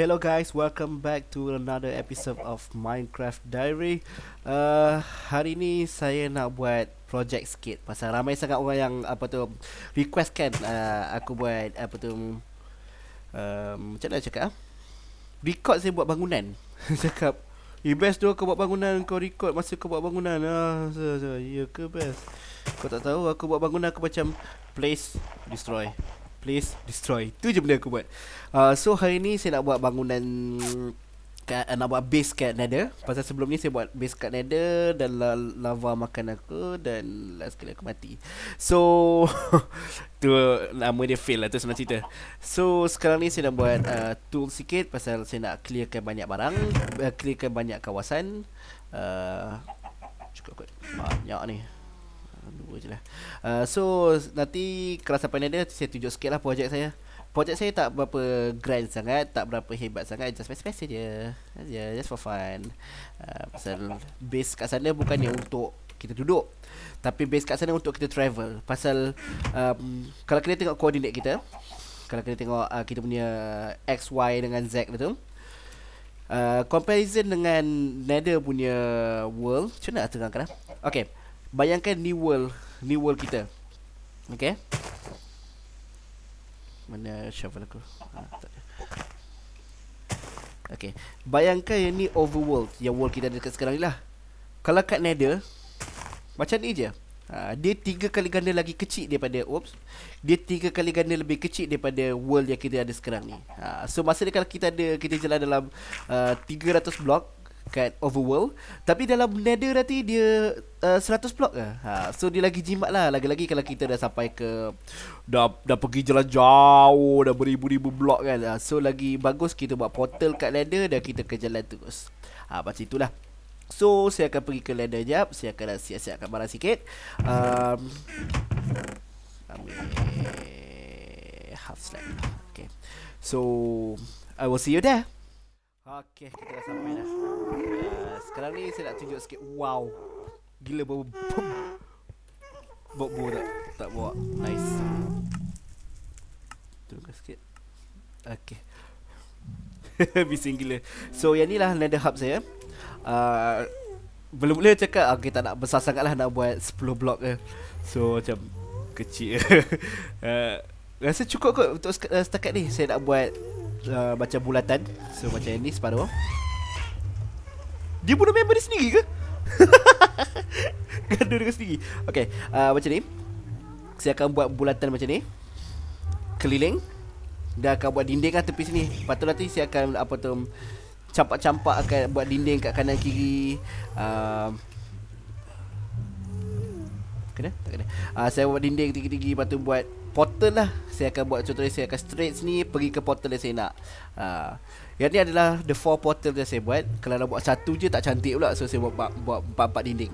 Hello guys, welcome back to another episode of Minecraft Diary. Uh, hari ni saya nak buat project sikit pasal ramai sangat orang yang apa tu request kan uh, aku buat apa tu um, macam mana cakap? Ah? Record saya buat bangunan. cakap Eh best tu kau buat bangunan kau record masa kau buat bangunan ah, so, so, Ya ke best Kau tak tahu aku buat bangunan aku macam Place Destroy Please destroy. Itu je benda aku buat. Uh, so hari ni saya nak buat bangunan kat, eh, nak buat base kat Nether. Pasal sebelum ni saya buat base kat Nether dan la- lava makan aku dan last kali aku mati. So tu nama dia fail lah tu senang cerita. So sekarang ni saya nak buat uh, tool sikit pasal saya nak clearkan banyak barang, uh, clearkan banyak kawasan. Uh, cukup kot. Banyak ni. Tunggu je lah uh, So nanti kelas apa dia Saya tunjuk sikit lah projek saya Projek saya tak berapa grand sangat Tak berapa hebat sangat Just best-best je yeah, Just for fun uh, Pasal base kat sana bukannya untuk kita duduk Tapi base kat sana untuk kita travel Pasal um, Kalau kena tengok koordinat kita Kalau kena tengok uh, kita punya X, Y dengan Z tu Uh, comparison dengan Nether punya world Macam mana nak terangkan lah Okay Bayangkan ni world new world kita. Okay. Mana shovel aku? Ha, okay. Bayangkan yang ni overworld. Yang world kita ada dekat sekarang ni lah. Kalau kat nether. Macam ni je. Ha, dia tiga kali ganda lagi kecil daripada. Oops. Dia tiga kali ganda lebih kecil daripada world yang kita ada sekarang ni. Ha, so masa ni kalau kita ada. Kita jalan dalam uh, 300 blok kan overworld tapi dalam nether nanti dia uh, 100 block ke lah. ha so dia lagi jimat lah lagi-lagi kalau kita dah sampai ke dah dah pergi jalan jauh dah beribu-ribu blok kan ha, so lagi bagus kita buat portal kat nether dan kita ke jalan terus ha macam itulah so saya akan pergi ke nether jap saya akan siap-siapkan barang sikit um, ambil half slap okay so i will see you there Okay, kita dah sampai dah. Eh, sekarang ni saya nak tunjuk sikit. Wow. Gila bau. Bok bau tak? Tak bawa. Nice. Turunkan sikit. Okay. Bising gila. So, yang ni lah lander hub saya. Uh, belum boleh cakap ah, Kita nak besar sangat lah Nak buat 10 blok ke So macam Kecil uh, Rasa cukup kot Untuk setakat ni Saya nak buat uh, macam bulatan So macam ni separuh Dia bunuh member dia sendiri ke? Gaduh dengan sendiri Okay uh, Macam ni Saya akan buat bulatan macam ni Keliling Dah akan buat dinding kat tepi sini Lepas tu nanti saya akan Apa tu Campak-campak akan buat dinding kat kanan kiri uh, Kena? Tak kena uh, Saya buat dinding tinggi-tinggi Lepas tu buat portal lah saya akan buat contohnya saya akan straight ni pergi ke portal yang saya nak ha. yang ni adalah the four portal yang saya buat kalau nak buat satu je tak cantik pula so saya buat buat empat empat dinding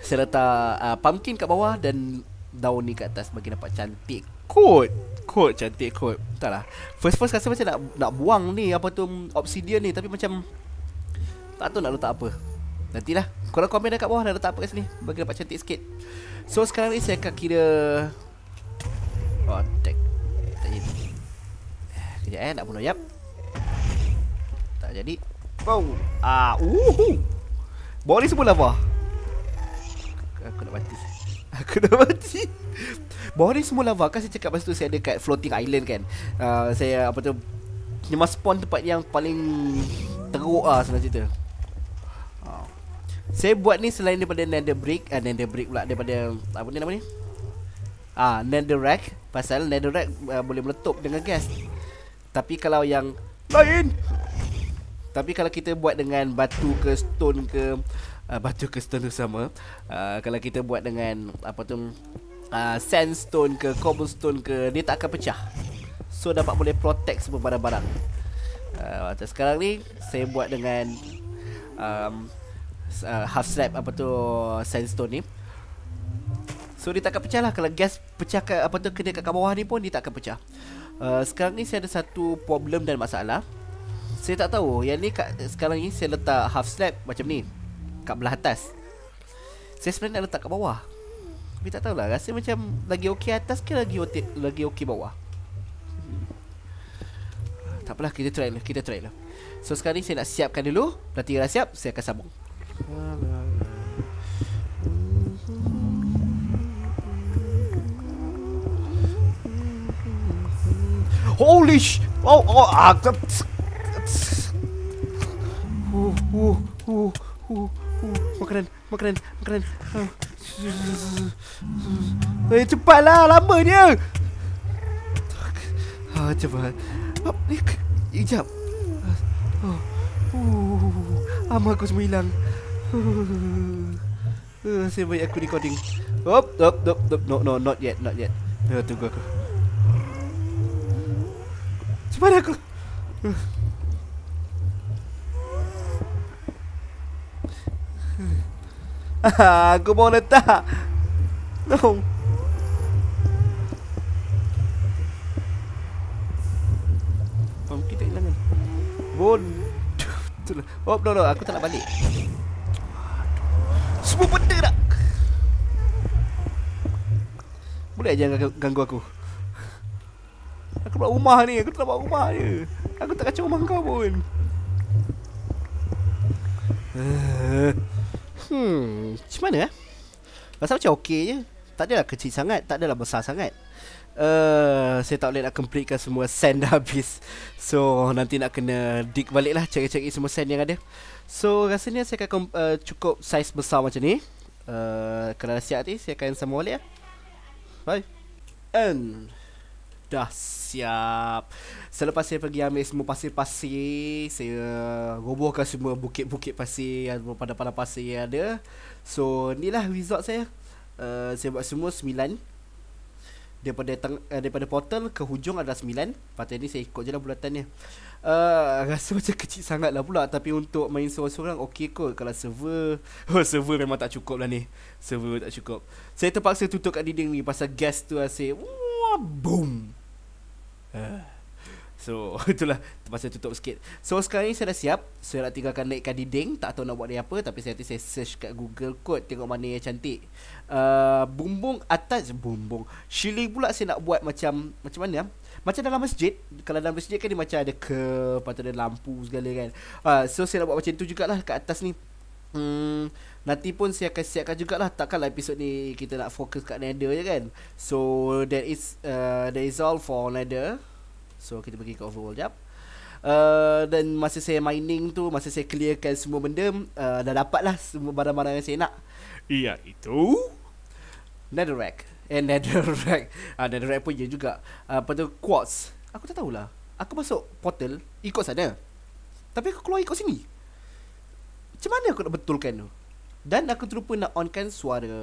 saya letak uh, pumpkin kat bawah dan daun ni kat atas bagi nampak cantik kot kot cantik kot entahlah first first rasa macam nak nak buang ni apa tu obsidian ni tapi macam tak tahu nak letak apa Nantilah Korang komen dekat bawah Nak letak apa kat sini Bagi dapat cantik sikit So sekarang ni saya akan kira Oh, eh, tak. Tak jadi. Eh, kejap eh, nak bunuh jap. Tak jadi. Wow. Ah, uhu. Boris semua lava. Aku nak mati. Aku nak mati. Bawah ni semua lava Kan saya cakap pasal tu Saya ada kat floating island kan uh, Saya apa tu Nama spawn tempat yang paling Teruk lah sebenarnya cerita ah. Saya buat ni selain daripada nether brick uh, Nether brick pula Daripada Apa ni nama ni Ah, netherrack pasal netherrack uh, boleh meletup dengan gas. Tapi kalau yang lain tapi kalau kita buat dengan batu ke stone ke uh, batu ke stone tu sama. Uh, kalau kita buat dengan apa tu uh, sandstone ke cobblestone ke dia tak akan pecah. So dapat boleh protect semua barang-barang. Uh, sekarang ni saya buat dengan um, uh, half slab apa tu sandstone ni. So dia takkan pecah lah Kalau gas pecah ke apa tu kena kat bawah ni pun Dia takkan pecah uh, Sekarang ni saya ada satu problem dan masalah Saya tak tahu Yang ni kat, sekarang ni saya letak half slab macam ni Kat belah atas Saya sebenarnya nak letak kat bawah Tapi tak tahulah Rasa macam lagi okey atas ke lagi, lagi okey bawah tak apalah kita try lah Kita try lah So sekarang ni saya nak siapkan dulu Dah tiga siap Saya akan sambung Hello. Holy sh... Oh, oh, ah, the... Makanan, makanan, makanan. Eh, cepatlah, lama dia. Ah, cepat. Ah, oh, ni, hijab. Oh, oh, aku semua hilang. Uh, saya baik aku recording. Up up up up. no, no, not yet, not yet. Uh, tunggu aku. Cepat aku. aku mau letak. No. Pemki tak hilang. Bon. Kan? Oh, no, no. Aku tak nak balik. Semua benda nak. Boleh jangan ganggu aku aku nak rumah ni Aku tak nak buat rumah je Aku tak kacau rumah kau pun Hmm Macam mana eh Rasa macam okey je Tak adalah kecil sangat Tak adalah besar sangat uh, Saya tak boleh nak completekan semua sand dah habis So nanti nak kena dig balik lah Cari-cari semua sand yang ada So rasanya saya akan uh, cukup saiz besar macam ni uh, Kalau dah siap nanti saya akan sambung balik lah Bye And dah siap Selepas saya pergi ambil semua pasir-pasir Saya robohkan semua bukit-bukit pasir Yang pada pada pasir yang ada So ni lah resort saya uh, Saya buat semua 9 daripada teng- uh, daripada portal ke hujung ada sembilan. Lepas ni saya ikut je lah bulatannya uh, eh, Rasa macam kecil sangat lah pula Tapi untuk main seorang-seorang okey kot Kalau server oh, Server memang tak cukup lah ni Server tak cukup Saya terpaksa tutup kat dinding ni Pasal gas tu asyik lah, Wah, Boom Eh. So itulah Terpaksa tutup sikit So sekarang ni saya dah siap Saya nak tinggalkan naikkan dinding Tak tahu nak buat dia apa Tapi saya nanti saya search kat Google kot Tengok mana yang cantik uh, Bumbung atas Bumbung Shilling pula saya nak buat macam Macam mana Macam dalam masjid Kalau dalam masjid kan dia macam ada ke Lepas ada lampu segala kan uh, So saya nak buat macam tu jugalah Kat atas ni Hmm, nanti pun saya akan siapkan jugalah Takkanlah episod ni kita nak fokus kat Nether je kan So that is uh, that is all for Nether So kita pergi ke overworld jap uh, Dan masa saya mining tu Masa saya clearkan semua benda uh, Dah dapat lah semua barang-barang yang saya nak Ya itu Netherrack Eh Netherrack uh, Netherrack pun je juga uh, ah, Lepas tu Quartz Aku tak tahulah Aku masuk portal Ikut sana Tapi aku keluar ikut sini macam mana aku nak betulkan tu Dan aku terlupa nak onkan suara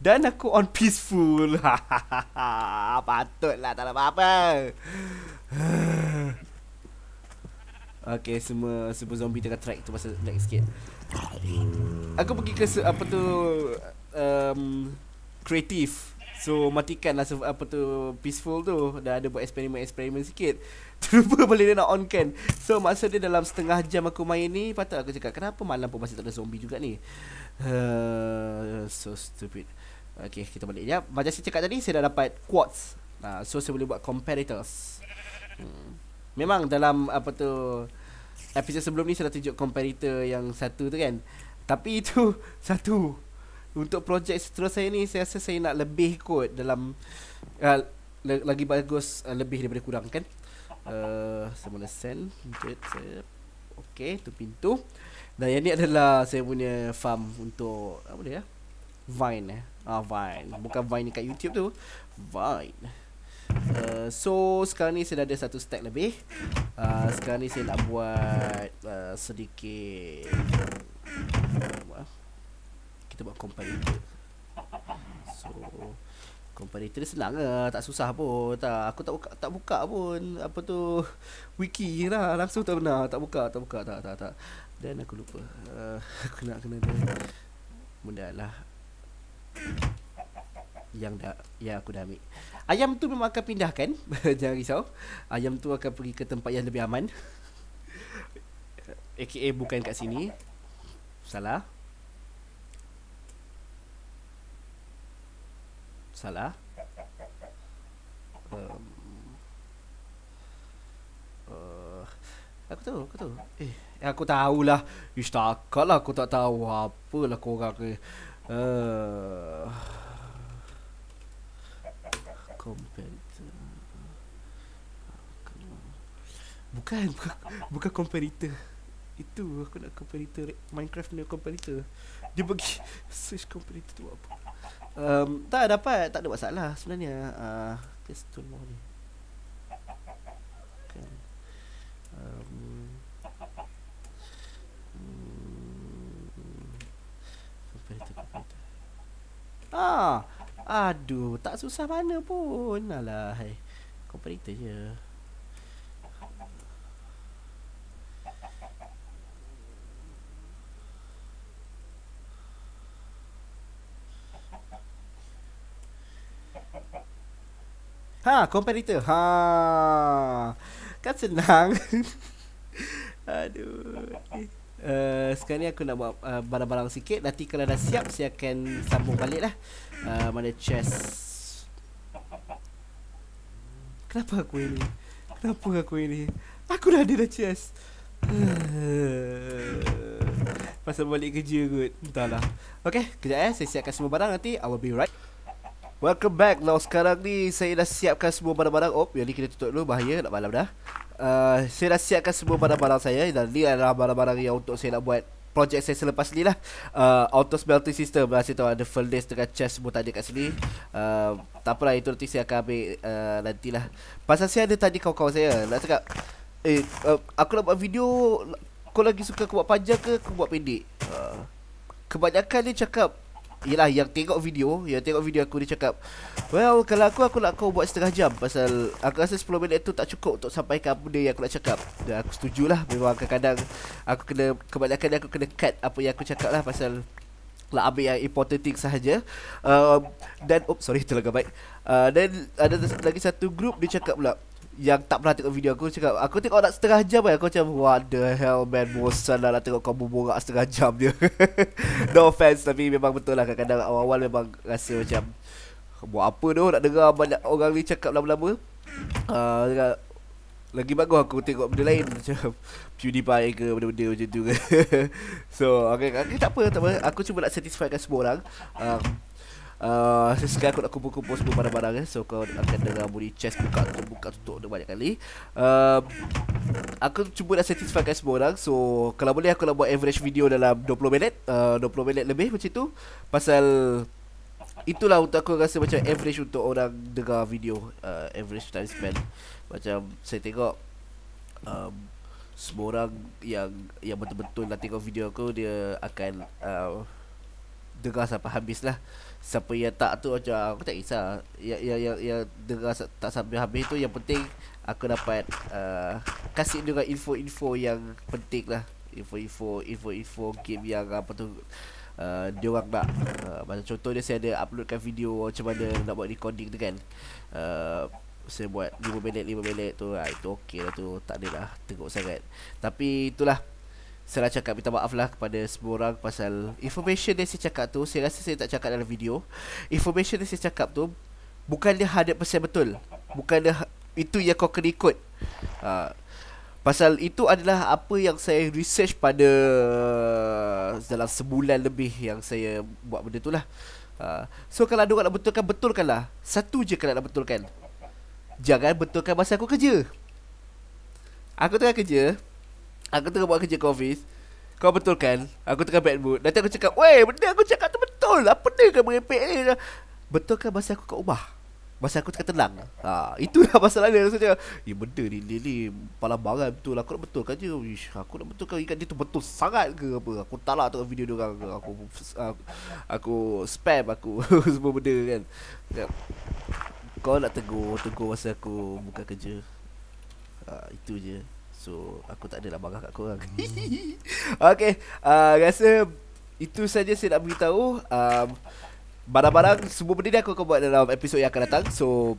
Dan aku on peaceful Patutlah tak ada apa-apa Okay semua Super zombie tengah track tu pasal lag sikit Aku pergi ke apa tu um, Creative So matikan lah apa tu peaceful tu Dah ada buat eksperimen-eksperimen sikit Terlupa boleh dia nak on kan So masa dia dalam setengah jam aku main ni Patut aku cakap kenapa malam pun masih tak ada zombie juga ni uh, So stupid Okay kita balik jap Macam saya cakap tadi saya dah dapat quartz uh, ah, So saya boleh buat comparators hmm. Memang dalam apa tu Episode sebelum ni saya dah tunjuk comparator yang satu tu kan Tapi itu satu untuk projek seterusnya saya ni saya rasa saya nak lebih kot dalam uh, le- lagi bagus uh, lebih daripada kurang kan uh, saya mula send Okay tu pintu dan yang ni adalah saya punya farm untuk apa dia vine eh ah vine bukan vine kat youtube tu vine Uh, so sekarang ni saya dah ada satu stack lebih uh, Sekarang ni saya nak buat uh, sedikit uh, kita buat comparator so comparator ni senang ke lah. tak susah pun tak aku tak buka tak buka pun apa tu wiki lah langsung tak benar tak buka tak buka tak tak tak dan aku lupa uh, aku nak kena dia lah, yang dah yang aku dah ambil ayam tu memang akan pindahkan jangan risau ayam tu akan pergi ke tempat yang lebih aman aka bukan kat sini salah salah um, uh, Aku tahu, aku tahu Eh, aku tahulah Ish, takat lah aku tak tahu Apalah korang ke uh, Competitor Bukan, bukan, bukan competitor Itu aku nak competitor Minecraft ni competitor Dia bagi search competitor tu apa um, Tak dapat Tak ada masalah Sebenarnya uh, ah, Just tune more ni kan. hmm. Ah, aduh, tak susah mana pun. Alah, hai. Komputer je. Ha, competitor. Ha. Kan senang. Aduh. Uh, sekarang ni aku nak buat uh, barang-barang sikit Nanti kalau dah siap Saya akan sambung balik lah uh, Mana chest Kenapa aku ini Kenapa aku ini Aku dah ada dah chest Pasal balik kerja kot Entahlah Okay Kejap eh Saya siapkan semua barang nanti I will be right Welcome back Now sekarang ni Saya dah siapkan semua barang-barang Oh yang ni kita tutup dulu Bahaya nak malam dah uh, Saya dah siapkan semua barang-barang saya Dan ni adalah barang-barang yang untuk saya nak buat Projek saya selepas ni lah uh, Auto smelting system lah, Saya tahu ada furnace dengan chest Semua tadi ada kat sini uh, Tak apalah itu nanti saya akan ambil uh, Nanti lah Pasal saya ada tadi kawan-kawan saya Nak cakap Eh uh, aku nak buat video Kau lagi suka aku buat panjang ke Aku buat pendek uh, Kebanyakan ni cakap Yelah yang tengok video Yang tengok video aku dia cakap Well kalau aku aku nak kau buat setengah jam Pasal aku rasa 10 minit tu tak cukup Untuk sampaikan benda yang aku nak cakap Dan aku setuju lah, Memang kadang-kadang Aku kena Kebanyakan aku kena cut Apa yang aku cakap lah Pasal lah ambil yang important thing sahaja um, Dan oh, sorry terlalu baik uh, Dan ada lagi satu group Dia cakap pula yang tak pernah tengok video aku cakap aku tengok nak setengah jam eh. aku macam what the hell man bosan lah nak tengok kau berborak setengah jam dia no offense tapi memang betul lah kadang-kadang awal-awal memang rasa macam buat apa tu nak dengar banyak orang ni cakap lama-lama uh, lagi bagus aku tengok benda lain macam PewDiePie ke benda-benda macam tu ke so okay, okay, tak apa, tak apa aku cuma nak satisfykan semua orang uh, uh, ah, sekarang aku nak kumpul-kumpul semua barang-barang eh. So kau akan dengar bunyi chest buka tutup buka tutup dah banyak kali. Um, aku cuba nak satisfykan semua orang. So kalau boleh aku nak buat average video dalam 20 minit, ah, uh, 20 minit lebih macam tu. Pasal itulah untuk aku rasa macam average untuk orang dengar video uh, average time span. Macam saya tengok um, semua orang yang yang betul-betul nak tengok video aku dia akan uh, dengar sampai habis lah siapa yang tak tu macam aku tak kisah yang yang yang, yang dengar tak sampai habis tu yang penting aku dapat uh, kasih juga info-info yang penting lah info-info info-info game yang apa tu uh, dia orang nak uh, macam contoh dia saya ada uploadkan video macam mana nak buat recording tu kan uh, saya buat 5 minit 5 minit tu uh, itu okey lah tu tak lah tengok sangat tapi itulah saya cakap minta maaf lah kepada semua orang pasal information yang saya cakap tu saya rasa saya tak cakap dalam video information yang saya cakap tu bukan dia 100% betul bukan dia itu yang kau kena ikut uh, pasal itu adalah apa yang saya research pada dalam sebulan lebih yang saya buat benda tu lah uh, so kalau ada orang nak betulkan betulkan lah satu je kalau nak betulkan jangan betulkan masa aku kerja aku tengah kerja Aku tengah buat kerja covid, Kau betul kan Aku tengah bad mood Nanti aku cakap Weh benda aku cakap tu betul Apa dia kau merepek ni Betul kan masa aku kat rumah Masa aku tengah tenang ha, Itulah masalah dia Rasa macam Ya benda ni Dia Pala barang betul Aku nak betul kan je Uish, Aku nak betul kan Ingat dia tu betul sangat ke apa Aku tak lah tengok video dia orang aku, aku, aku spam aku Semua benda kan Kau nak tegur Tegur masa aku Buka kerja ha, Itu je So aku tak adalah marah kat korang Okay uh, Rasa Itu saja saya nak beritahu um, Barang-barang Semua benda ni aku akan buat dalam episod yang akan datang So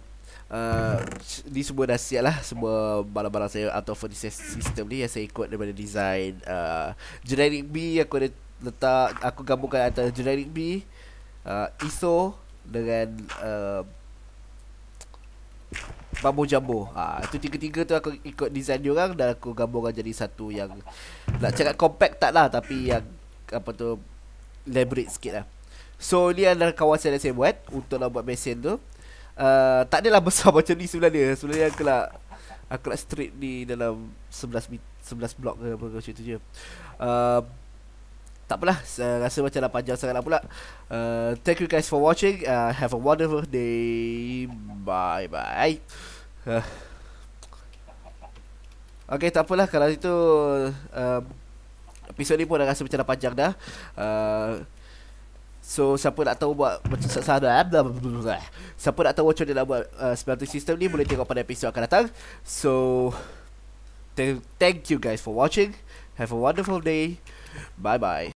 Uh, ni semua dah lah Semua barang-barang saya Atau furniture system ni Yang saya ikut daripada design uh, Generic B Aku ada letak Aku gabungkan antara generic B uh, ISO Dengan uh, Mambo Jambo ha, Itu tiga-tiga tu aku ikut design dia orang Dan aku gabungkan jadi satu yang Nak cakap compact tak lah Tapi yang Apa tu Elaborate sikit lah So ni adalah kawasan yang saya buat Untuk nak buat mesin tu uh, Tak adalah besar macam ni sebenarnya Sebenarnya aku nak Aku nak straight ni dalam 11, 11 blok ke apa macam tu je uh, tak apalah saya rasa macam dah panjang sangat lah pula uh, thank you guys for watching uh, have a wonderful day bye bye Okay tak apalah kalau itu uh, episod ni pun dah rasa macam dah panjang dah. Uh, so siapa nak tahu buat macam eh? Siapa nak tahu macam dia nak buat uh, sistem ni boleh tengok pada episod akan datang. So thank you guys for watching. Have a wonderful day. Bye bye.